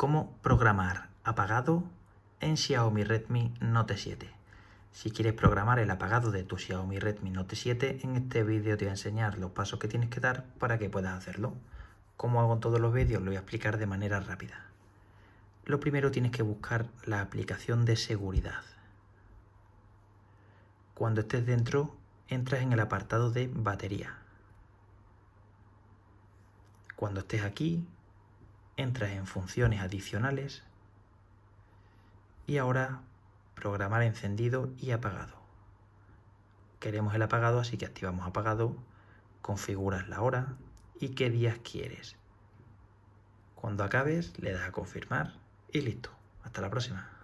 cómo programar apagado en Xiaomi Redmi Note 7. Si quieres programar el apagado de tu Xiaomi Redmi Note 7, en este vídeo te voy a enseñar los pasos que tienes que dar para que puedas hacerlo. Como hago en todos los vídeos, lo voy a explicar de manera rápida. Lo primero tienes que buscar la aplicación de seguridad. Cuando estés dentro, entras en el apartado de batería. Cuando estés aquí, entras en funciones adicionales y ahora programar encendido y apagado. Queremos el apagado, así que activamos apagado, configuras la hora y qué días quieres. Cuando acabes le das a confirmar y listo. Hasta la próxima.